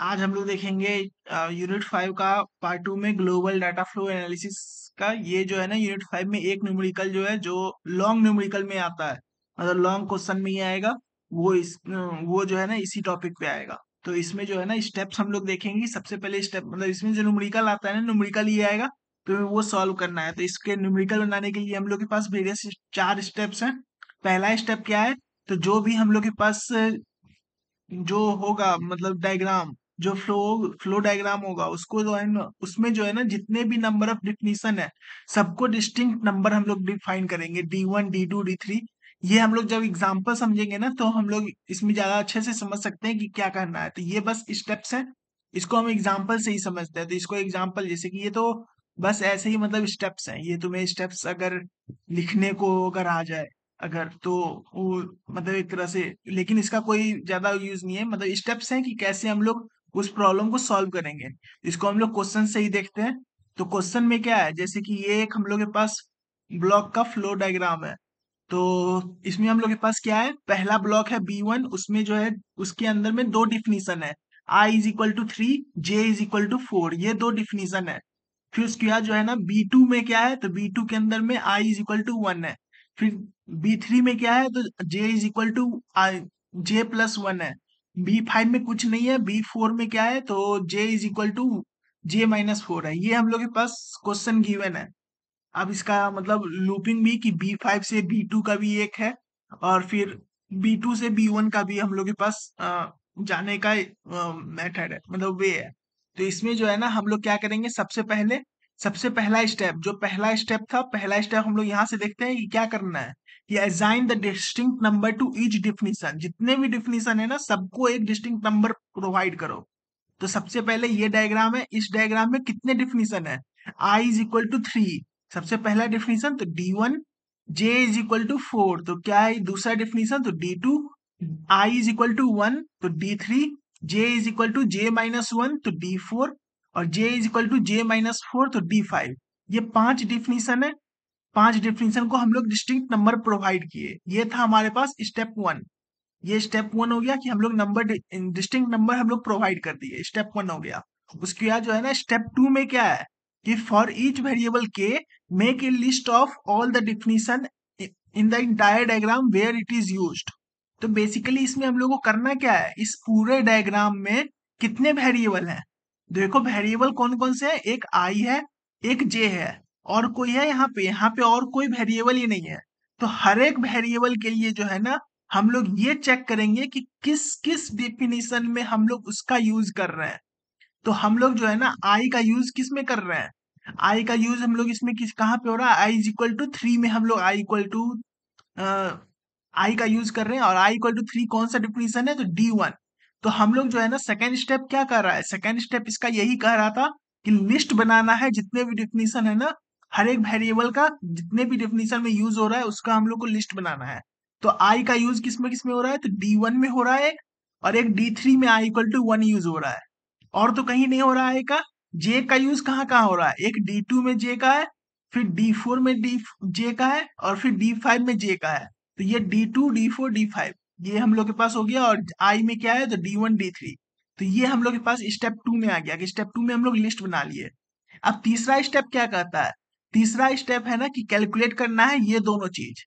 आज हम लोग देखेंगे यूनिट फाइव का पार्ट टू में ग्लोबल डाटा फ्लो एनालिसिस का ये जो है ना यूनिट फाइव में एक न्यूमेरिकल जो है जो लॉन्ग न्यूमेरिकल में आता है मतलब लॉन्ग क्वेश्चन में ही आएगा वो इस वो जो है ना इसी टॉपिक पे आएगा तो इसमें जो है ना स्टेप्स हम लोग देखेंगे सबसे पहले स्टेप मतलब इसमें जो न्यूमेरिकल आता है ना न्यूमेरिकल ही आएगा तो वो सॉल्व करना है तो इसके न्यूमेरिकल बनाने के लिए हम लोग के पास वेरियस चार स्टेप्स हैं पहला स्टेप क्या है तो जो भी हम लोग के पास जो होगा मतलब डायग्राम जो फ्लो फ्लो डायग्राम होगा उसको जो है ना उसमें जो है ना जितने भी नंबर ऑफ डिफिनीशन है सबको डिस्टिंक्ट नंबर हम लोग डिफाइन करेंगे D one D two D three ये हम लोग जब एग्जाम्पल समझेंगे ना तो हम लोग इसमें ज्यादा अच्छे से समझ सकते हैं कि क्या करना है तो ये बस स्टेप्स हैं इसको हम एग्जाम्पल से ही समझते हैं तो इसको एग्जाम्पल जैसे कि ये तो बस ऐसे ही मतलब स्टेप्स हैं ये तुम्हें स्टेप्स अगर लिखने को अगर आ जाए अगर तो वो मतलब एक तरह से लेकिन इसका कोई ज्यादा यूज नहीं है मतलब स्टेप्स हैं कि कैसे हम लोग उस प्रॉब्लम को सॉल्व करेंगे इसको हम लोग क्वेश्चन से ही देखते हैं तो क्वेश्चन में क्या है जैसे कि ये एक हम लोग के पास ब्लॉक का फ्लो डायग्राम है तो इसमें हम लोग के पास क्या है पहला ब्लॉक है बी वन उसमें जो है उसके अंदर में दो डिफिनीशन है I is equal to three J is equal to four ये दो डिफिनीशन है फिर उसके बाद जो है ना बी टू में क्या है तो बी टू के अंदर में I is equal to one है फिर बी थ्री में क्या है तो J is equal to I J plus one है बी फाइव में कुछ नहीं है बी फोर में क्या है तो J is equal to J minus four है ये हम लोग के पास क्वेश्चन गिवन है अब इसका मतलब लूपिंग भी कि बी फाइव से बी टू का भी एक है और फिर बी टू से बी वन का भी हम लोग के पास जाने का मेथड है मतलब वे है तो इसमें जो है ना हम लोग क्या करेंगे सबसे पहले सबसे पहला स्टेप जो पहला स्टेप था पहला स्टेप हम लोग यहाँ से देखते हैं कि क्या करना है assign the distinct number to each definition जितने भी डिफिनीशन है ना सबको एक डिस्टिंग नंबर प्रोवाइड करो तो सबसे पहले ये डायग्राम है इस डायग्राम में कितने डिफिनीशन है I is equal to three सबसे पहला डिफिनीशन तो D one J is equal to four तो क्या है दूसरा डिफिनीशन तो D two I is equal to one तो D three J is equal to J minus one तो डी फोर और J is equal to J minus four तो D five ये पांच डिफिनीशन है पांच डिफिनीशन को हम लोग डिस्टिंक्ट नंबर प्रोवाइड किए ये था हमारे पास स्टेप वन ये स्टेप वन हो गया कि हम लोग नंबर डिस्टिंक्ट नंबर हम लोग प्रोवाइड कर दिए स्टेप वन हो गया उसके बाद जो है ना स्टेप टू में क्या है कि फॉर ईच वेरिएबल के make a list of all the definition in the entire diagram where it is use तो बेसिकली इसमें हम लोग को करना क्या है इस पूरे डायग्राम में कितने वेरिएबल हैं देखो वेरिएबल कौन कौन से है एक आई है एक जे है और कोई है यहाँ पे यहाँ पे और कोई वेरिएबल ही नहीं है तो हर एक वेरिएबल के लिए जो है ना हम लोग ये चेक करेंगे कि किस किस डिफिनेशन में हम लोग उसका यूज कर रहे हैं तो हम लोग जो है ना आई का यूज किस में कर रहे हैं आई का यूज हम लोग इसमें किस कहाँ पे हो रहा है I is equal to three में हम लोग आई इक्वल टू आई का यूज कर रहे हैं और आई इक्वल टू थ्री कौन सा डिफिनेशन है तो डी वन तो हम लोग जो है ना सेकेंड स्टेप क्या कर रहा है सेकेंड स्टेप इसका यही कह रहा था कि लिस्ट बनाना है जितने भी डिफिनीशन है ना हर एक वेरिएबल का जितने भी डिफिनीशन में यूज हो रहा है उसका हम लोग को लिस्ट बनाना है तो आई का यूज किस में किस में हो रहा है तो डी वन में हो रहा है और एक डी थ्री में I equal to one use हो रहा है और तो कहीं नहीं हो रहा है का जे का यूज कहाँ कहाँ हो रहा है एक डी टू में जे का है फिर डी फोर में डी जे का है और फिर डी फाइव में जे का है तो ये D two D four D five ये हम लोग के पास हो गया और आई में क्या है तो डी वन डी थ्री तो ये हम लोग के पास स्टेप टू में आ गया कि स्टेप टू में हम लोग लिस्ट बना लिए अब तीसरा स्टेप क्या कहता है तीसरा स्टेप है ना कि कैलकुलेट करना है ये दोनों चीज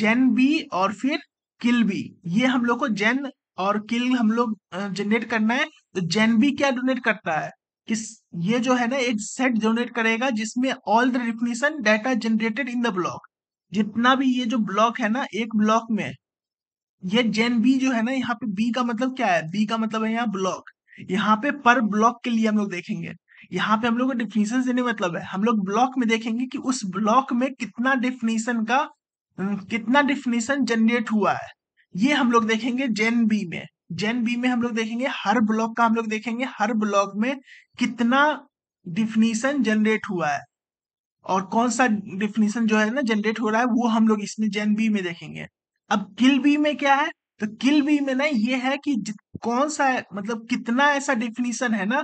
जेन बी और फिर किल बी ये हम लोग को जेन और किल हम लोग जनरेट करना है तो जेन बी क्या डोनेट करता है कि ये जो है ना एक सेट जनरेट करेगा जिसमें all the definition data generated in the block जितना भी ये जो ब्लॉक है ना एक ब्लॉक में ये जेन बी जो है ना यहाँ पे बी का मतलब क्या है बी का मतलब है यहाँ ब्लॉक यहाँ पे पर ब्लॉक के लिए हम लोग देखेंगे यहाँ पे हम लोग को डिफिनीशन देने मतलब है हम लोग ब्लॉक में देखेंगे कि उस ब्लॉक में कितना डिफिनीशन का कितना डिफिनीशन जनरेट हुआ है ये हम लोग देखेंगे जेन बी में जेन बी में हम लोग देखेंगे हर ब्लॉक का हम लोग देखेंगे हर ब्लॉक में कितना डिफिनीशन जनरेट हुआ है और कौन सा डिफिनीशन जो है ना जनरेट हो रहा है वो हम लोग इसमें जेन बी में देखेंगे अब किल बी में क्या है तो किल बी में ना ये है कि कौन सा मतलब कितना ऐसा डेफिनेशन है ना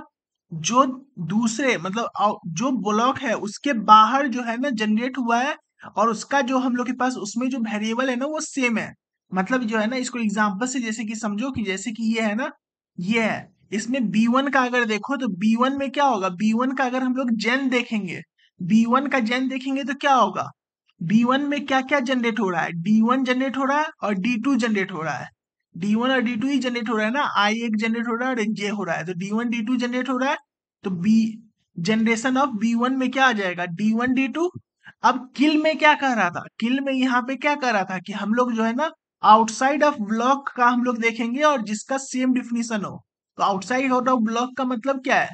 जो दूसरे मतलब जो ब्लॉक है उसके बाहर जो है ना जनरेट हुआ है और उसका जो हम लोग के पास उसमें जो वेरिएबल है ना वो सेम है मतलब जो है ना इसको एग्जाम्पल से जैसे कि समझो कि जैसे कि ये है ना ये है इसमें बी वन का अगर देखो तो बी वन में क्या होगा बी वन का अगर हम लोग जेन देखेंगे बी वन का जेन देखेंगे तो क्या होगा डी वन में क्या क्या जनरेट हो रहा है डी वन जनरेट हो रहा है और डी टू जनरेट हो रहा है डी वन और डी टू ही जनरेट हो रहा है ना आई एक जनरेट हो रहा है और एक जे हो रहा है तो D one D two generate हो रहा है तो B generation of B one में क्या आ जाएगा डी वन डी टू अब किल में क्या कह रहा था किल में यहाँ पे क्या कह रहा था कि हम लोग जो है ना आउटसाइड ऑफ ब्लॉक का हम लोग देखेंगे और जिसका सेम डिफिनीशन हो तो आउटसाइड आउट ऑफ ब्लॉक का मतलब क्या है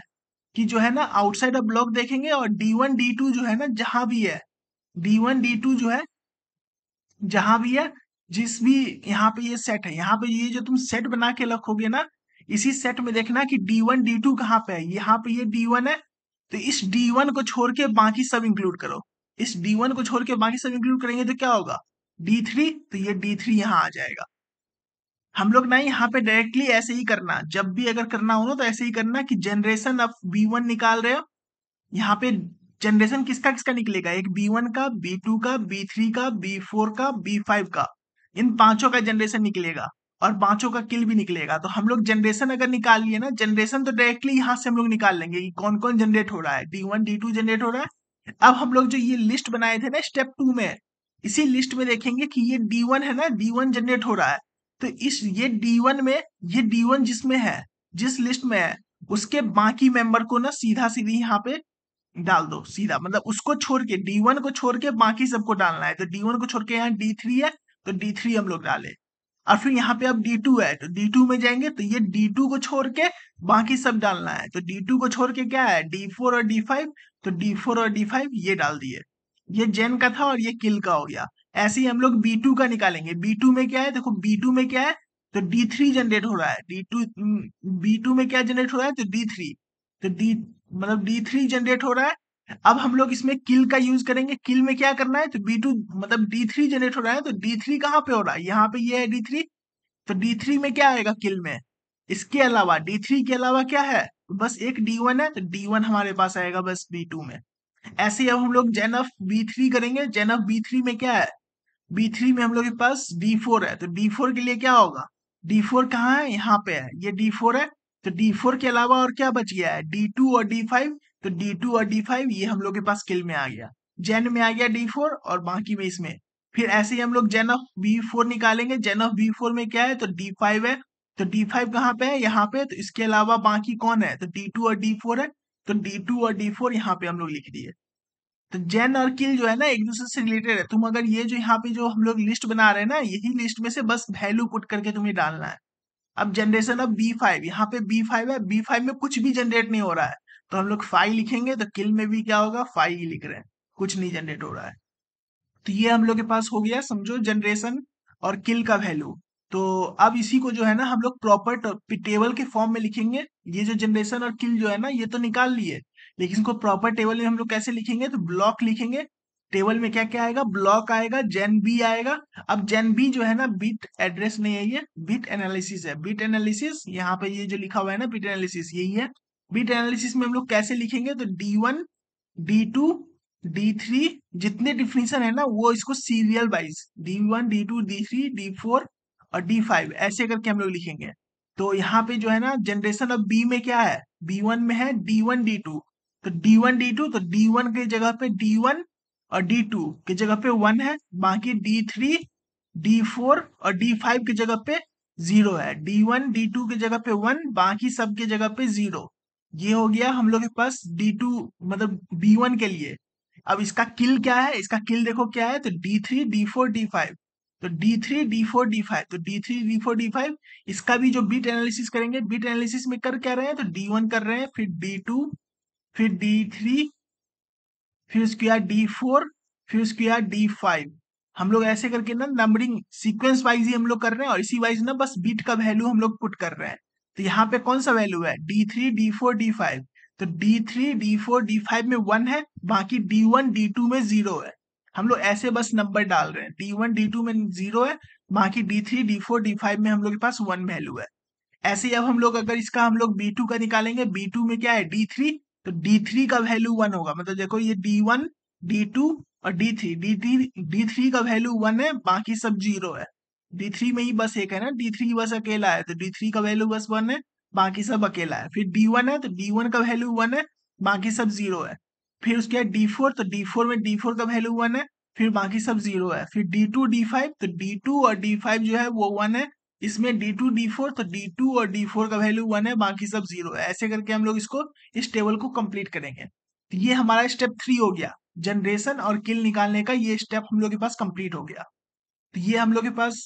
कि जो है ना आउटसाइड ऑफ ब्लॉक देखेंगे और डी वन डी टू जो है ना जहां भी है डी वन डी टू जो है जहां भी है जिस भी यहाँ पे ये सेट है यहाँ पे ये जो तुम सेट बना के रखोगे ना इसी सेट में देखना कि डी वन डी टू कहाँ पे है यहाँ पे ये डी वन है तो इस डी वन को छोड़ के बाकी सब इंक्लूड करो इस डी वन को छोड़ के बाकी सब इंक्लूड करेंगे तो क्या होगा डी थ्री तो ये डी थ्री यहाँ आ जाएगा हम लोग ना यहाँ पे डायरेक्टली ऐसे ही करना जब भी अगर करना हो ना तो ऐसे ही करना कि जनरेशन ऑफ बी वन निकाल रहे हो यहाँ पे जनरेशन किसका किसका निकलेगा एक बी वन का बी टू का बी थ्री का बी फोर का बी फाइव का इन पांचों का जनरेशन निकलेगा और पांचों का किल भी निकलेगा तो हम लोग जनरेशन अगर निकाल लिए ना जनरेशन तो डायरेक्टली यहाँ से हम लोग निकाल लेंगे कि कौन कौन जनरेट हो रहा है D one D two generate हो रहा है अब हम लोग जो ये लिस्ट बनाए थे ना स्टेप टू में इसी लिस्ट में देखेंगे कि ये डी वन है ना डी वन जनरेट हो रहा है तो इस ये डी वन में ये डी वन जिसमें है जिस लिस्ट में है उसके बाकी मेंबर को ना सीधा सीधी यहाँ पे डाल दो सीधा मतलब उसको छोड़ के डी वन को छोड़ के बाकी सबको डालना है तो डी वन को छोड़ के यहाँ डी थ्री है तो डी थ्री हम लोग डाले और फिर यहाँ पे अब डी टू है तो डी टू में जाएंगे तो ये डी टू को छोड़ के बाकी सब डालना है तो डी टू को छोड़ के क्या है डी फोर और डी फाइव तो डी फोर और डी फाइव ये डाल दिए ये जेन का था और ये किल का हो गया ऐसे ही हम लोग बी टू का निकालेंगे बी टू में क्या है देखो बी टू में क्या है तो डी थ्री जनरेट हो रहा है डी टू बी टू में क्या जनरेट हो रहा है तो डी थ्री तो डी मतलब डी थ्री जनरेट हो रहा है अब हम लोग इसमें किल का यूज करेंगे किल में क्या करना है तो बी टू मतलब डी थ्री जनरेट हो रहा है तो डी थ्री कहाँ पे हो रहा है यहाँ पे ये है डी थ्री तो डी थ्री में क्या आएगा किल में इसके अलावा डी थ्री के अलावा क्या है तो बस एक डी वन है तो डी वन हमारे पास आएगा बस बी टू में ऐसे ही अब हम लोग जेन एफ बी थ्री करेंगे जेन एफ बी थ्री में क्या है बी थ्री में हम लोग के पास डी फोर है तो डी फोर के लिए क्या होगा डी फोर कहाँ है यहाँ पे है ये डी फोर है तो डी फोर के अलावा और क्या बच गया है डी टू और डी फाइव तो डी टू और डी फाइव ये हम लोग के पास किल में आ गया जेन में आ गया डी फोर और बाकी में इसमें फिर ऐसे ही हम लोग जेन ऑफ बी फोर निकालेंगे जेन ऑफ बी फोर में क्या है तो डी फाइव है तो डी फाइव कहाँ पे है यहाँ पे तो इसके अलावा बाकी कौन है तो डी टू और डी फोर है तो डी टू और डी फोर यहाँ पे हम लोग लिख दिए तो जेन और किल जो है ना एक दूसरे से रिलेटेड है तुम अगर ये जो यहाँ पे जो हम लोग लिस्ट बना रहे हैं ना यही लिस्ट में से बस वैल्यू पुट करके तुम्हें डालना है अब जनरेशन अब बी फाइव यहाँ पे बी फाइव है बी फाइव में कुछ भी जनरेट नहीं हो रहा है तो हम लोग फाइव लिखेंगे तो किल में भी क्या होगा फाइव ही लिख रहे हैं कुछ नहीं जनरेट हो रहा है तो ये हम लोग के पास हो गया समझो जनरेशन और किल का वैल्यू तो अब इसी को जो है ना हम लोग प्रॉपर टेबल के फॉर्म में लिखेंगे ये जो जनरेशन और किल जो है ना ये तो निकाल लिए लेकिन इसको प्रॉपर टेबल में हम लोग कैसे लिखेंगे तो ब्लॉक लिखेंगे टेबल में क्या क्या आएगा ब्लॉक आएगा जेन बी आएगा अब जेन बी जो है ना बीट एड्रेस नहीं है ये बीट एनालिसिस है बीट एनालिसिस यहाँ पे ये जो लिखा हुआ है ना बीट एनालिसिस यही है बीट एनालिसिस में हम लोग कैसे लिखेंगे तो D one D two D three जितने डिफिनेशन है ना वो इसको serial wise D one D two D three D four और डी फाइव ऐसे करके हम लोग लिखेंगे तो यहाँ पे जो है ना जनरेशन ऑफ बी में क्या है बी वन में है डी वन डी टू तो डी वन डी टू तो डी वन की जगह पे डी वन और डी टू की जगह पे वन है बाकी डी थ्री डी फोर और डी फाइव की जगह पे जीरो है डी वन डी टू की जगह पे वन बाकी सब के जगह पे जीरो ये हो गया हम लोग के पास डी टू मतलब बी वन के लिए अब इसका किल क्या है इसका किल देखो क्या है तो D three D four D five तो D three D four D five तो D three D four D five इसका भी जो बीट एनालिसिस करेंगे बीट एनालिसिस में कर क्या रहे हैं तो डी वन कर रहे हैं फिर डी टू फिर डी थ्री फिर उसके बाद डी फोर फिर बाद डी फाइव हम लोग ऐसे करके ना नंबरिंग सीक्वेंस वाइज ही हम लोग कर रहे हैं और इसी वाइज ना बस बीट का वैल्यू हम लोग पुट कर रहे हैं तो यहाँ पे कौन सा वैल्यू है D three D four D five तो D three D four D five में वन है बाकी डी वन डी टू में जीरो है हम लोग ऐसे बस नंबर डाल रहे हैं डी वन डी टू में जीरो है बाकी D three D four D five में हम लोग के पास वन वैल्यू है ऐसे ही अब हम लोग अगर इसका हम लोग बी टू का निकालेंगे बी टू में क्या है डी थ्री तो डी थ्री का वैल्यू वन होगा मतलब देखो ये डी वन डी टू और D three D three D three का वैल्यू वन है बाकी सब जीरो है डी थ्री में ही बस एक है ना डी थ्री बस अकेला है तो डी थ्री का वैल्यू बस वन है बाकी सब अकेला है फिर डी वन है तो डी वन का वैल्यू वन है बाकी सब जीरो है फिर उसके बाद डी फोर तो डी फोर में डी फोर का वैल्यू वन है फिर बाकी सब जीरो है फिर डी टू डी फाइव तो डी टू और डी फाइव जो है वो वन है इसमें डी टू डी फोर तो डी टू और डी फोर का वैल्यू वन है बाकी सब जीरो है ऐसे करके हम लोग इसको इस टेबल को कंप्लीट करेंगे तो ये हमारा स्टेप थ्री हो गया जनरेशन और किल निकालने का ये स्टेप हम लोग के पास कंप्लीट हो गया तो ये हम लोग के पास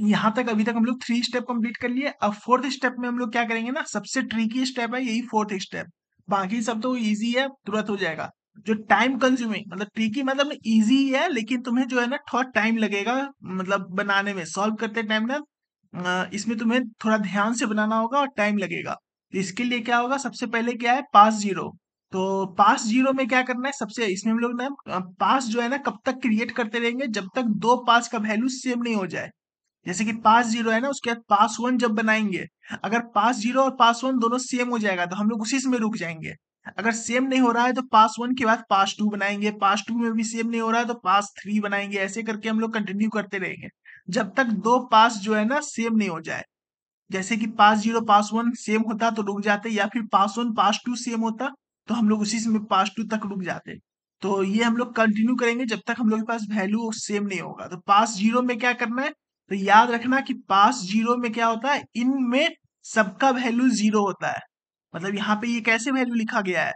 यहाँ तक अभी तक हम लोग थ्री स्टेप कंप्लीट कर लिए अब फोर्थ स्टेप में हम लोग क्या करेंगे ना सबसे ट्रिकी स्टेप है यही फोर्थ स्टेप बाकी सब तो ईजी है तुरंत हो जाएगा जो टाइम कंज्यूमिंग मतलब ट्रिकी मतलब इजी है लेकिन तुम्हें जो है ना थोड़ा टाइम लगेगा मतलब बनाने में सॉल्व करते टाइम ना इसमें तुम्हें थोड़ा ध्यान से बनाना होगा और टाइम लगेगा तो इसके लिए क्या होगा सबसे पहले क्या है पास जीरो तो पास जीरो में क्या करना है सबसे इसमें हम लोग ना पास जो है ना कब तक क्रिएट करते रहेंगे जब तक दो पास का वैल्यू सेम नहीं हो जाए जैसे कि पास जीरो है ना उसके बाद पास वन जब बनाएंगे अगर पास जीरो और पास वन दोनों सेम हो जाएगा तो हम लोग उसी में रुक जाएंगे अगर सेम नहीं हो रहा है तो पास वन के बाद पास टू बनाएंगे पास टू में भी सेम नहीं हो रहा है तो पास थ्री बनाएंगे ऐसे करके हम लोग कंटिन्यू करते रहेंगे जब तक दो पास जो है ना सेम नहीं हो जाए जैसे कि pass zero pass one same होता तो रुक जाते या फिर pass one pass two same होता तो हम लोग उसी समय पास टू तक रुक जाते तो ये हम लोग कंटिन्यू करेंगे जब तक हम लोग के पास वैल्यू सेम नहीं होगा तो पास जीरो में क्या करना है तो याद रखना कि पास जीरो में क्या होता है इनमें सबका वैल्यू जीरो होता है मतलब यहाँ पे ये कैसे वैल्यू लिखा गया है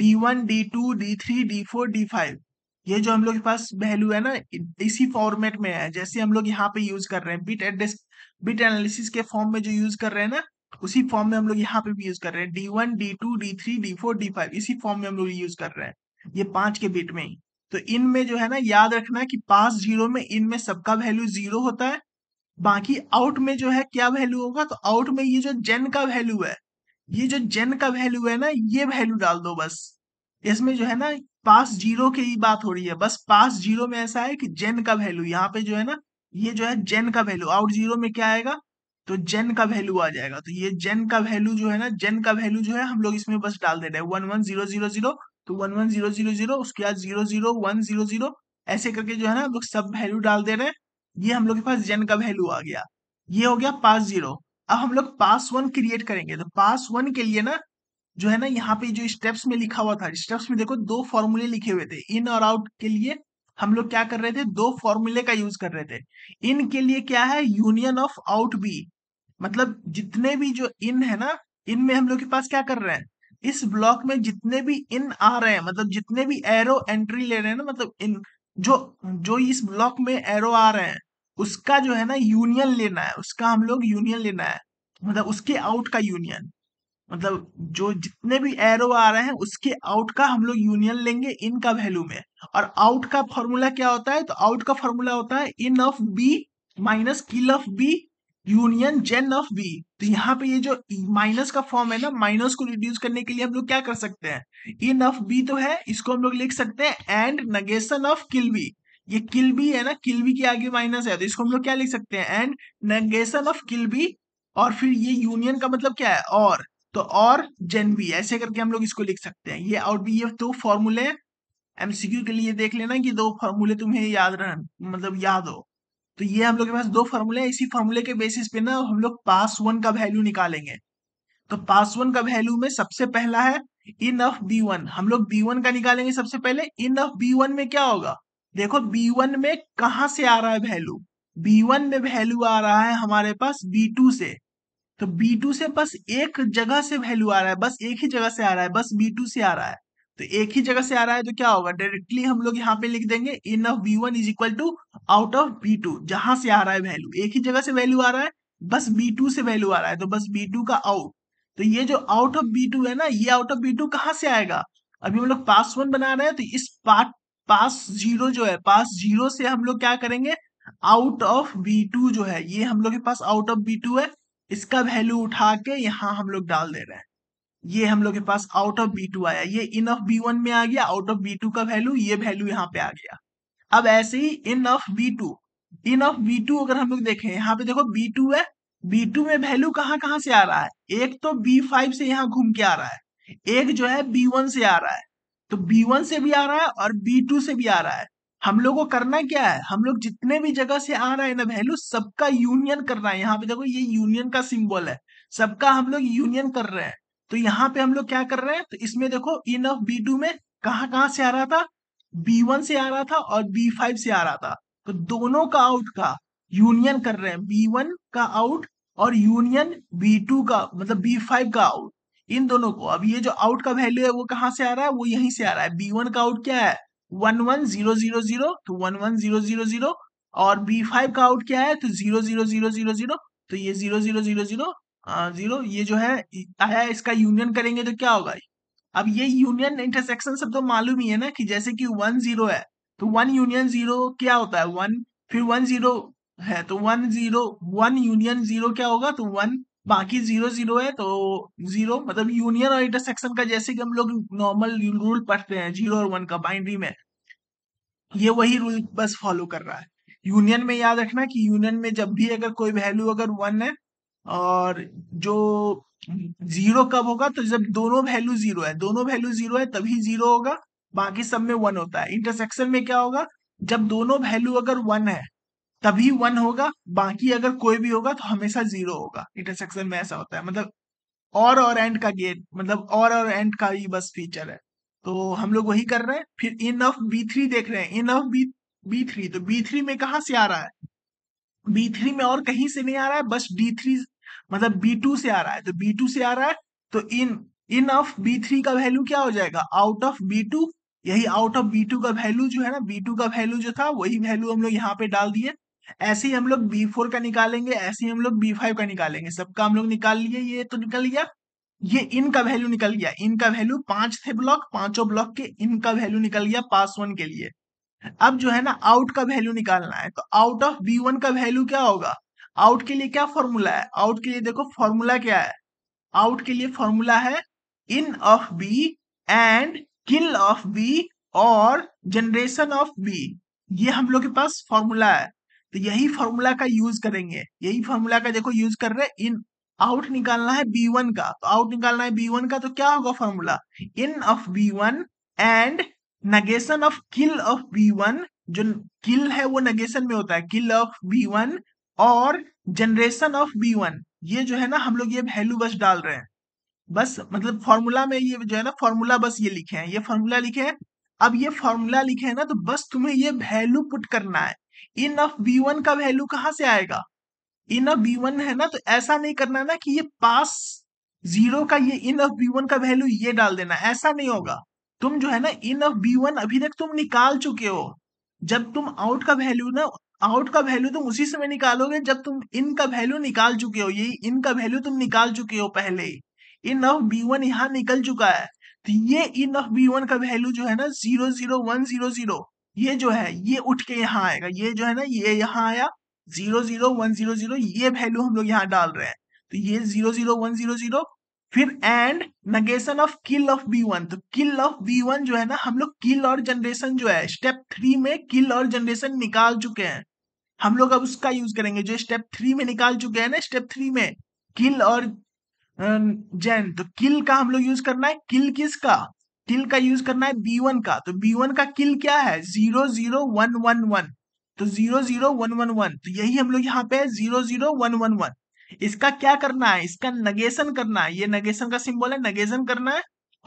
D one D two D three D four D five ये जो हम लोग के पास वैल्यू है ना इसी फॉर्मेट में है जैसे हम लोग यहाँ पे यूज कर रहे हैं बिट एड्रेस बिट एनालिसिस के फॉर्म में जो यूज कर रहे हैं ना उसी फॉर्म में हम लोग यहाँ पे भी यूज कर रहे हैं D one D two D three D four D five इसी फॉर्म में हम लोग यूज कर रहे हैं ये पांच के बिट में ही तो इनमें जो है ना याद रखना है कि पास जीरो में इनमें सबका वैल्यू जीरो होता है बाकी आउट में जो है क्या वैल्यू होगा तो आउट में ये जो जेन का वैल्यू है ये जो जेन का वैल्यू है ना ये वैल्यू डाल दो बस इसमें जो है ना पास जीरो के ही बात हो रही है बस पास जीरो में ऐसा है कि जेन का वैल्यू यहाँ पे जो है ना ये जो है जेन का वैल्यू आउट जीरो में क्या आएगा तो जेन का वैल्यू आ जाएगा तो ये जेन का वैल्यू जो है ना जेन का वैल्यू जो है हम लोग इसमें बस डाल दे रहे हैं one one zero zero zero तो one one zero zero zero उसके बाद zero zero one zero zero ऐसे करके जो है ना हम लोग सब वैल्यू डाल दे रहे हैं ये हम लोग के पास जेन का वैल्यू आ गया ये हो गया पास जीरो अब हम लोग पास वन क्रिएट करेंगे तो पास वन के लिए ना जो है ना यहाँ पे जो स्टेप्स में लिखा हुआ था स्टेप्स में देखो दो फॉर्मूले लिखे हुए थे इन और आउट के लिए हम लोग क्या कर रहे थे दो फॉर्मूले का यूज कर रहे थे इन के लिए क्या है यूनियन ऑफ आउट बी मतलब जितने भी जो इन है ना इन में हम लोग के पास क्या कर रहे हैं इस ब्लॉक में जितने भी इन आ रहे हैं मतलब जितने भी एरो एंट्री ले रहे हैं ना मतलब इन जो जो इस ब्लॉक में एरो आ रहे हैं उसका जो है ना यूनियन लेना है उसका हम लोग यूनियन लेना है मतलब उसके आउट का यूनियन मतलब जो जितने भी एरो आ रहे हैं उसके आउट का हम लोग यूनियन लेंगे इन का वैल्यू में और आउट का फॉर्मूला क्या होता है तो आउट का फॉर्मूला होता है in of B minus kill of B union gen of B तो यहाँ पे ये जो माइनस का फॉर्म है ना माइनस को रिड्यूस करने के लिए हम लोग क्या कर सकते हैं इन ऑफ बी तो है इसको हम लोग लिख सकते हैं and negation of kill B ये किलबी है ना किलबी के आगे माइनस है तो इसको हम लोग क्या लिख सकते हैं एंड नगेशन ऑफ किलबी और फिर ये यूनियन का मतलब क्या है और तो और जेनबी ऐसे करके हम लोग इसको लिख सकते हैं ये और भी ये दो फॉर्मूले एमसीक्यू के लिए देख लेना कि दो फॉर्मूले तुम्हें याद रह मतलब याद हो तो ये हम लोग के पास दो फॉर्मूले हैं इसी फॉर्मूले के बेसिस पे ना हम लोग पास वन का वैल्यू निकालेंगे तो पास वन का वैल्यू में सबसे पहला है इन ऑफ बी वन हम लोग बी वन का निकालेंगे सबसे पहले इन ऑफ बी वन में क्या होगा देखो बी वन में कहा से आ रहा है वैल्यू बी वन में वैल्यू आ रहा है हमारे पास बी टू से तो बी टू से बस एक जगह से वैल्यू आ रहा है बस एक ही जगह से आ रहा है बस B2 से आ रहा है तो एक ही जगह से आ रहा है तो क्या होगा डायरेक्टली हम लोग यहाँ पे लिख देंगे in of B one is equal to out of B two जहां से आ रहा है वैल्यू एक ही जगह से वैल्यू आ रहा है बस बी टू से वैल्यू आ रहा है तो बस बी टू का आउट तो ये जो आउट ऑफ बी टू है ना ये आउट ऑफ बी टू कहाँ से आएगा अभी हम लोग पास वन बना रहे हैं तो इस पार्ट पास जीरो जो है पास जीरो से हम लोग क्या करेंगे आउट ऑफ बी टू जो है ये हम लोग के पास आउट ऑफ बी टू है इसका वैल्यू उठा के यहाँ हम लोग डाल दे रहे हैं ये हम लोग के पास आउट ऑफ बी टू आया ये इन ऑफ बी वन में आ गया आउट ऑफ बी टू का वैल्यू ये वैल्यू यहाँ पे आ गया अब ऐसे ही in of B two in of B two अगर हम लोग देखें यहाँ पे देखो बी टू है बी टू में वैल्यू कहाँ कहाँ से आ रहा है एक तो बी फाइव से यहाँ घूम के आ रहा है एक जो है बी वन से आ रहा है तो बी वन से भी आ रहा है और बी टू से भी आ रहा है हम लोग को करना क्या है हम लोग जितने भी जगह से आ रहा है ना वैल्यू सबका यूनियन कर रहा है यहाँ पे देखो ये यूनियन का सिंबल है सबका हम लोग यूनियन कर रहे हैं तो यहाँ पे हम लोग क्या कर रहे हैं तो इसमें देखो इन ऑफ बी टू में कहाँ कहाँ से आ रहा था बी वन से आ रहा था और बी फाइव से आ रहा था तो दोनों का आउट का यूनियन कर रहे हैं बी वन का आउट और यूनियन बी टू का मतलब बी फाइव का आउट इन दोनों को अब ये जो आउट का वैल्यू है वो कहाँ से आ रहा है वो यहीं से आ रहा है बी वन का आउट क्या है one one zero zero zero तो one one zero zero zero और बी फाइव का आउट क्या है तो zero zero zero zero zero तो ये zero zero zero zero zero ये जो है आया इसका यूनियन करेंगे तो क्या होगा अब ये यूनियन इंटरसेक्शन सब तो मालूम ही है ना कि जैसे कि वन जीरो है तो वन यूनियन जीरो क्या होता है वन फिर वन जीरो है तो one zero one union zero क्या होगा तो वन बाकी जीरो जीरो है तो जीरो मतलब यूनियन और इंटरसेक्शन का जैसे कि हम लोग नॉर्मल रूल पढ़ते हैं जीरो और वन का बाइनरी में ये वही रूल बस फॉलो कर रहा है यूनियन में याद रखना कि यूनियन में जब भी अगर कोई वैल्यू अगर वन है और जो जीरो कब होगा तो जब दोनों वैल्यू जीरो है दोनों वैल्यू जीरो है तभी जीरो होगा बाकी सब में वन होता है इंटरसेक्शन में क्या होगा जब दोनों वैल्यू अगर वन है तभी वन होगा बाकी अगर कोई भी होगा तो हमेशा जीरो होगा इंटरसेक्शन में ऐसा होता है मतलब और और एंड का गेट मतलब और और एंड का ही बस फीचर है तो हम लोग वही कर रहे हैं फिर इन ऑफ बी थ्री देख रहे हैं in of B B three तो बी थ्री में कहा से आ रहा है बी थ्री में और कहीं से नहीं आ रहा है बस डी थ्री मतलब बी टू से आ रहा है तो बी टू से आ रहा है तो in in of B three का वैल्यू क्या हो जाएगा आउट ऑफ बी टू यही आउट ऑफ बी टू का वैल्यू जो है ना बी टू का वैल्यू जो था वही वैल्यू हम लोग यहाँ पे डाल दिए ऐसे ही हम लोग बी फोर का निकालेंगे ऐसे ही हम लोग बी फाइव का निकालेंगे सबका हम लोग निकाल लिए ये तो निकल गया ये इन का वैल्यू निकल गया इन का वैल्यू पांच थे ब्लॉक पांचों ब्लॉक के इन का वैल्यू निकल गया पास वन के लिए अब जो है ना आउट का वैल्यू निकालना है तो आउट ऑफ बी वन का वैल्यू क्या होगा आउट के लिए क्या फॉर्मूला है आउट के लिए देखो फॉर्मूला क्या है आउट के लिए फॉर्मूला है in of B and kill of B और जनरेशन ऑफ बी ये हम लोग के पास फॉर्मूला है तो यही फॉर्मूला का यूज करेंगे यही फॉर्मूला का देखो यूज कर रहे इन आउट निकालना है बी वन का तो आउट निकालना है बी वन का तो क्या होगा formula in of B one and negation of kill of B one जो किल है वो नगेशन में होता है किल ऑफ बी वन और जनरेशन ऑफ बी वन ये जो है ना हम लोग ये वैल्यू बस डाल रहे हैं बस मतलब फॉर्मूला में ये जो है ना फॉर्मूला बस ये लिखे हैं ये फॉर्मूला लिखे हैं अब ये फॉर्मूला लिखे हैं ना तो बस तुम्हें ये वैल्यू पुट करना है इन ऑफ बी वन का वैल्यू कहाँ से आएगा इन ऑफ बी वन है ना तो ऐसा नहीं करना ना कि ये पास जीरो का ये इन ऑफ बी वन का वैल्यू ये डाल देना ऐसा नहीं होगा तुम जो है ना इन ऑफ बी वन अभी तक तुम निकाल चुके हो जब तुम आउट का वैल्यू ना आउट का वैल्यू तुम उसी समय निकालोगे जब तुम इन का वैल्यू निकाल चुके हो यही इन का वैल्यू तुम निकाल चुके हो पहले इन ऑफ बी वन यहाँ निकल चुका है तो ये इन ऑफ बी वन का वैल्यू जो है ना zero zero one zero zero ये जो है ये उठ के यहाँ आएगा ये जो है ना ये यहाँ आया zero zero one zero zero ये वैल्यू हम लोग यहाँ डाल रहे हैं तो ये zero zero one zero zero फिर and negation of kill of B one तो किल ऑफ बी वन जो है ना हम लोग किल और जनरेशन जो है स्टेप थ्री में किल और जनरेशन निकाल चुके हैं हम लोग अब उसका यूज करेंगे जो स्टेप थ्री में निकाल चुके हैं ना स्टेप थ्री में किल और जैन अं, तो किल का हम लोग यूज करना है किल किसका किल का यूज करना है बी वन का तो बी वन का किल क्या है zero zero one one one तो zero zero one one one तो यही हम लोग यहाँ पे zero zero one one one इसका क्या करना है इसका नगेशन करना है ये नगेशन का सिंबल है नगेशन करना है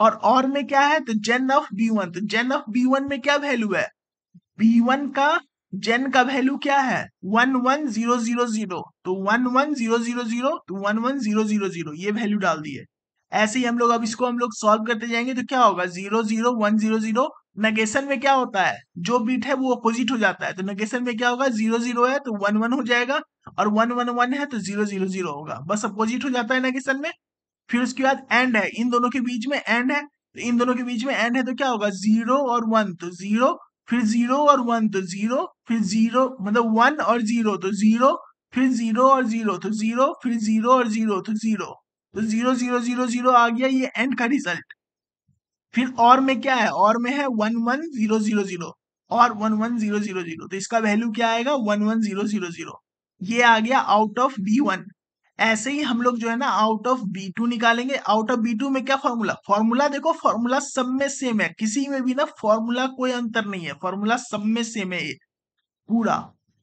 और और में क्या है तो जेन ऑफ बी वन तो जेन ऑफ बी वन में क्या वैल्यू है बी वन का जेन का वैल्यू क्या है one one zero zero zero तो one one zero zero zero तो one one zero zero zero ये वैल्यू डाल दिए ऐसे ही हम लोग अब इसको हम लोग सॉल्व करते जाएंगे तो क्या होगा zero zero one zero zero negation में क्या होता है जो बीट है वो अपोजिट हो जाता है तो नगेशन में क्या होगा जीरो जीरो है तो वन वन हो जाएगा और वन वन वन है तो जीरो जीरो जीरो होगा बस अपोजिट हो जाता है नगेशन में फिर उसके बाद एंड है इन दोनों के बीच में एंड है तो इन दोनों के बीच में एंड है तो क्या होगा जीरो और वन तो जीरो फिर जीरो और वन तो जीरो फिर जीरो मतलब वन और जीरो तो जीरो फिर जीरो और जीरो तो जीरो फिर जीरो और जीरो तो जीरो तो जीरो जीरो जीरो जीरो आ गया ये एंड का रिजल्ट फिर और में क्या है और में है one one zero zero zero और one one zero zero zero तो इसका वैल्यू क्या आएगा one one zero zero zero ये आ गया आउट ऑफ बी वन ऐसे ही हम लोग जो है ना आउट ऑफ बी टू निकालेंगे आउट ऑफ बी टू में क्या फॉर्मूला फॉर्मूला देखो फॉर्मूला सब में सेम है किसी में भी ना फॉर्मूला कोई अंतर नहीं है फॉर्मूला सब में सेम है ये पूरा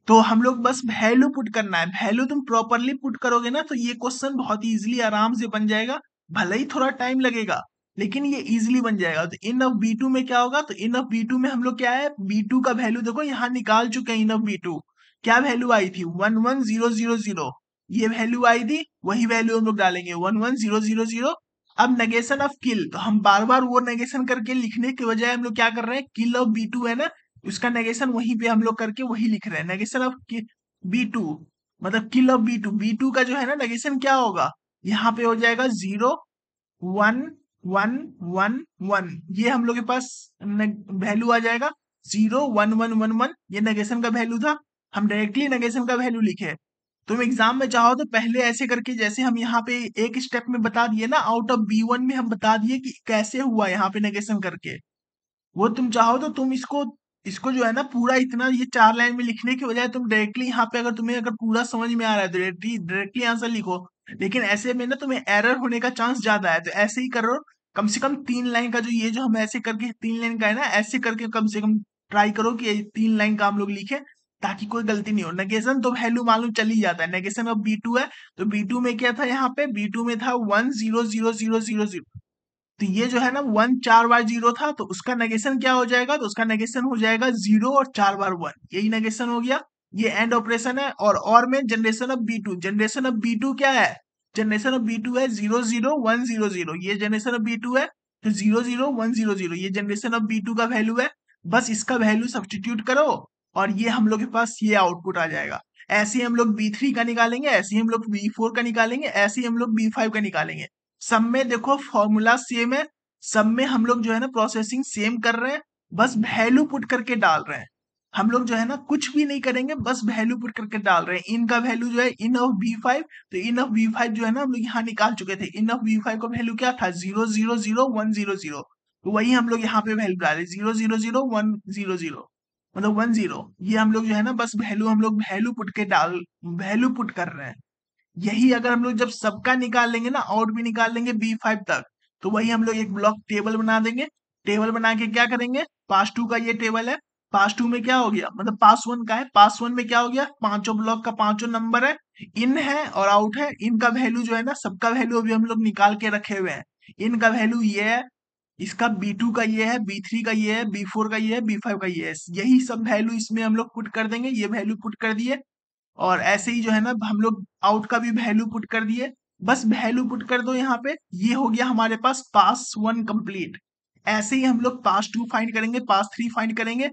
तो हम लोग बस वैल्यू पुट करना है वैल्यू तुम प्रॉपरली पुट करोगे ना तो ये क्वेश्चन बहुत इजीली आराम से बन जाएगा भले ही थोड़ा टाइम लगेगा लेकिन ये इजीली बन जाएगा तो इन ऑफ बी टू में क्या होगा तो इन ऑफ बी टू में हम लोग क्या है बी टू का वैल्यू देखो यहाँ निकाल चुके हैं इन ऑफ बी टू क्या वैल्यू आई थी one one zero zero zero ये वैल्यू आई थी वही वैल्यू हम लोग डालेंगे one one zero zero zero अब नेगेशन ऑफ किल तो हम बार बार वो नेगेशन करके लिखने के बजाय हम लोग क्या कर रहे हैं किल ऑफ बी टू है ना उसका नेगेशन वहीं पे हम लोग करके वही लिख रहे हैं नेगेशन ऑफ बी टू मतलब kill of B two B two का जो है ना नेगेशन क्या होगा यहाँ पे हो जाएगा zero one one one one ये हम लोग के पास वैल्यू आ जाएगा zero one one one one ये नेगेशन का वैल्यू था हम डायरेक्टली नेगेशन का वैल्यू लिखे तुम एग्जाम में चाहो तो पहले ऐसे करके जैसे हम यहाँ पे एक स्टेप में बता दिए ना आउट ऑफ बी वन में हम बता दिए कि कैसे हुआ यहाँ पे नेगेशन करके वो तुम चाहो तो तुम इसको इसको जो है ना पूरा इतना ये चार लाइन में लिखने के बजाय तुम डायरेक्टली यहाँ पे अगर तुम्हें अगर पूरा समझ में आ रहा है तो डायरेक्टली डायरेक्टली आंसर लिखो लेकिन ऐसे में ना तुम्हें एरर होने का चांस ज्यादा है तो ऐसे ही करो कम से कम तीन लाइन का जो ये जो हम ऐसे करके तीन लाइन का है ना ऐसे करके कम से कम ट्राई करो कि तीन लाइन का हम लोग लिखे ताकि कोई गलती नहीं हो नेगेशन तो वैल्यू मालूम चल ही जाता है नेगेशन अब बी टू है तो बी टू में क्या था यहाँ पे बी टू में था one zero zero zero zero zero तो ये जो है ना वन चार बार जीरो था तो उसका नेगेशन क्या हो जाएगा तो उसका नेगेशन हो जाएगा जीरो और चार बार वन यही नेगेशन हो गया ये एंड ऑपरेशन है और और में generation of B two generation of B two क्या है जनरेशन ऑफ बी टू है zero zero one zero zero ये जनरेशन ऑफ बी टू है तो zero zero one zero zero ये जनरेशन ऑफ बी टू का वैल्यू है बस इसका वैल्यू सब्सटीट्यूट करो और ये हम लोग के पास ये आउटपुट आ जाएगा ऐसे ही हम लोग बी थ्री का निकालेंगे ऐसे ही हम लोग बी फोर का निकालेंगे ऐसे ही हम लोग बी फाइव का निकालेंगे सब में देखो फॉर्मूला सेम है सब में हम लोग जो है ना प्रोसेसिंग सेम कर रहे हैं बस वैल्यू पुट करके डाल रहे हैं हम लोग जो है ना कुछ भी नहीं करेंगे बस वैल्यू पुट करके डाल रहे हैं इनका वैल्यू जो है इन ऑफ बी फाइव तो इन ऑफ बी फाइव जो है ना हम लोग यहाँ निकाल चुके थे इन ऑफ बी फाइव का वैल्यू क्या था zero zero zero one zero zero तो वही हम लोग यहाँ पे वैल्यू डाले zero zero zero one zero zero मतलब वन जीरो ये हम लोग जो है ना बस वैल्यू हम लोग वैल्यू पुट के डाल वैल्यू पुट कर रहे हैं यही अगर हम लोग जब सबका निकाल लेंगे ना आउट भी निकाल लेंगे बी फाइव तक तो वही हम लोग एक ब्लॉक टेबल बना देंगे टेबल बना के क्या करेंगे पास टू का ये टेबल है पास टू में क्या हो गया मतलब पास वन का है पास वन में क्या हो गया पांचों ब्लॉक का पांचों नंबर है इन है और आउट है इनका वैल्यू जो है ना सबका वैल्यू अभी हम लोग निकाल के रखे हुए हैं इनका वैल्यू ये है इसका बी टू का ये है बी थ्री का ये है बी फोर का ये है बी फाइव का ये है यही सब वैल्यू इसमें हम लोग पुट कर देंगे ये वैल्यू पुट कर दिए और ऐसे ही जो है ना हम लोग आउट का भी वैल्यू पुट कर दिए बस वैल्यू पुट कर दो यहाँ पे ये हो गया हमारे पास पास वन कंप्लीट ऐसे ही हम लोग पास टू फाइंड करेंगे पास थ्री फाइंड करेंगे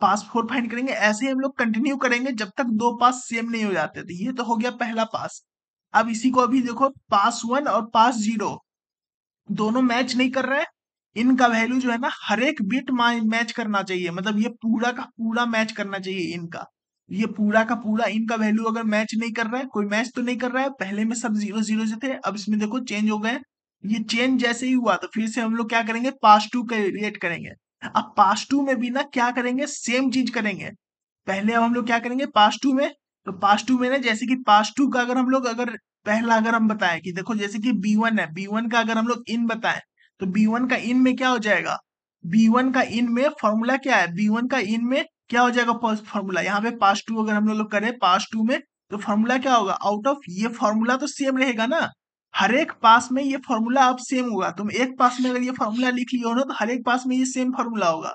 पास फोर फाइंड करेंगे ऐसे ही हम लोग कंटिन्यू करेंगे जब तक दो पास सेम नहीं हो जाते तो ये तो हो गया पहला पास अब इसी को अभी देखो पास वन और पास जीरो दोनों मैच नहीं कर रहे इनका वैल्यू जो है ना हर एक बिट मैच करना चाहिए मतलब ये पूरा का पूरा मैच करना चाहिए इनका ये पूरा का पूरा इनका वैल्यू अगर मैच नहीं कर रहा है कोई मैच तो नहीं कर रहा है पहले में सब जीरो जीरो से थे अब इसमें देखो चेंज हो गए ये चेंज जैसे ही हुआ तो फिर से हम लोग क्या करेंगे पास टू क्रिएट करेंगे अब पास टू में भी ना क्या करेंगे सेम चीज करेंगे पहले अब हम लोग क्या करेंगे पास टू में तो पास टू में ना जैसे कि पास टू का अगर हम लोग अगर पहला अगर हम बताएं कि देखो जैसे कि बी वन है बी वन का अगर हम लोग इन बताएं तो बी वन का इन में क्या हो जाएगा बी वन का इन में फॉर्मूला क्या है बी वन का इन में क्या हो जाएगा फॉर्मूला यहाँ पे पास टू अगर हम लोग करें पास टू में तो फॉर्मूला क्या होगा आउट ऑफ ये फॉर्मूला तो सेम रहेगा ना हर एक पास में ये फॉर्मूला अब सेम होगा तुम एक पास में अगर ये फॉर्मूला लिख हो ना तो हर एक पास में ये सेम फॉर्मूला होगा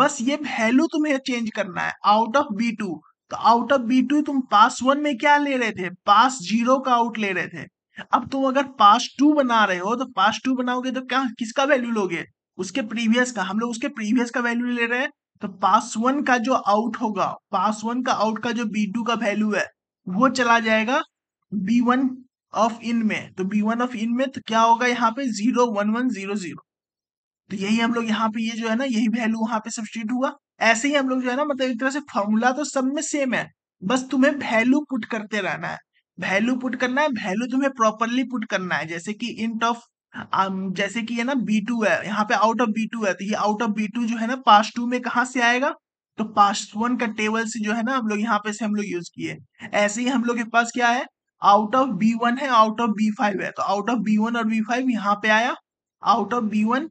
बस ये वैल्यू तुम्हें चेंज करना है आउट ऑफ बी टू तो आउट ऑफ बी टू तुम पास वन में क्या ले रहे थे पास जीरो का आउट ले रहे थे अब तुम अगर पास टू बना रहे हो तो पास टू बनाओगे तो क्या किसका वैल्यू लोगे उसके प्रीवियस का हम लोग उसके प्रीवियस का वैल्यू ले रहे हैं तो पास वन का जो आउट होगा पास वन का आउट का जो बी टू का वैल्यू है वो चला जाएगा बी वन ऑफ इन में तो बी वन ऑफ इन में तो क्या होगा यहाँ पे zero one one zero zero तो यही हम लोग यहाँ पे ये जो है ना यही वैल्यू वहां पे सब्सिट्यूट हुआ ऐसे ही हम लोग जो है ना मतलब एक तरह से फॉर्मूला तो सब में सेम है बस तुम्हें वैल्यू पुट करते रहना है वैल्यू पुट करना है वैल्यू तुम्हें प्रॉपरली पुट करना है जैसे कि इंट ऑफ um, जैसे कि है ना बी टू है यहाँ पे आउट ऑफ बी टू है तो ये आउट ऑफ बी टू जो है ना पास टू में कहा से आएगा तो पास वन का टेबल से जो है ना हम लोग यहाँ पे से हम लोग यूज किए ऐसे ही हम लोग के पास क्या है आउट ऑफ बी वन है आउट ऑफ बी फाइव है तो आउट ऑफ बी वन और बी फाइव यहाँ पे आया out of B one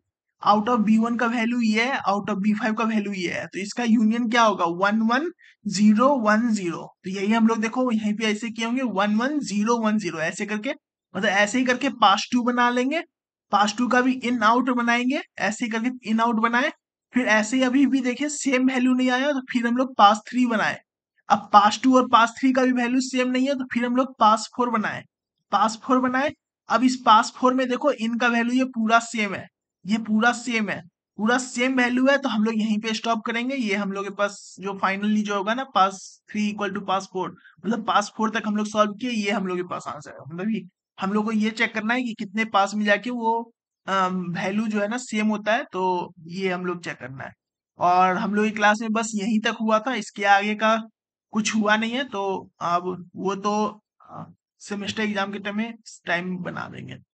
out of B one का वैल्यू ये है आउट ऑफ बी फाइव का वैल्यू ये है तो इसका यूनियन क्या होगा one one zero one zero तो यही हम लोग देखो यहीं पे ऐसे किए होंगे one one zero one zero ऐसे करके मतलब ऐसे ही करके पास टू बना लेंगे पास टू का भी इन आउट बनाएंगे ऐसे ही करके इन आउट बनाए फिर ऐसे ही अभी भी देखे सेम वैल्यू नहीं आया तो फिर हम लोग पास थ्री बनाए अब पास टू और पास थ्री का भी वैल्यू सेम नहीं है तो फिर हम लोग पास फोर बनाए पास फोर बनाए अब इस पास फोर में देखो इनका वैल्यू ये पूरा सेम है ये पूरा सेम है पूरा सेम वैल्यू है तो हम लोग यहीं पे स्टॉप करेंगे ये हम लोग के पास जो फाइनली जो होगा ना pass three equal to pass four मतलब पास फोर तक हम लोग सॉल्व किए ये हम लोग के पास आंसर है मतलब हम लोग को ये चेक करना है कि कितने पास में जाके वो वैल्यू जो है ना सेम होता है तो ये हम लोग चेक करना है और हम लोग की क्लास में बस यहीं तक हुआ था इसके आगे का कुछ हुआ नहीं है तो अब वो तो सेमेस्टर एग्जाम के टाइम में टाइम बना देंगे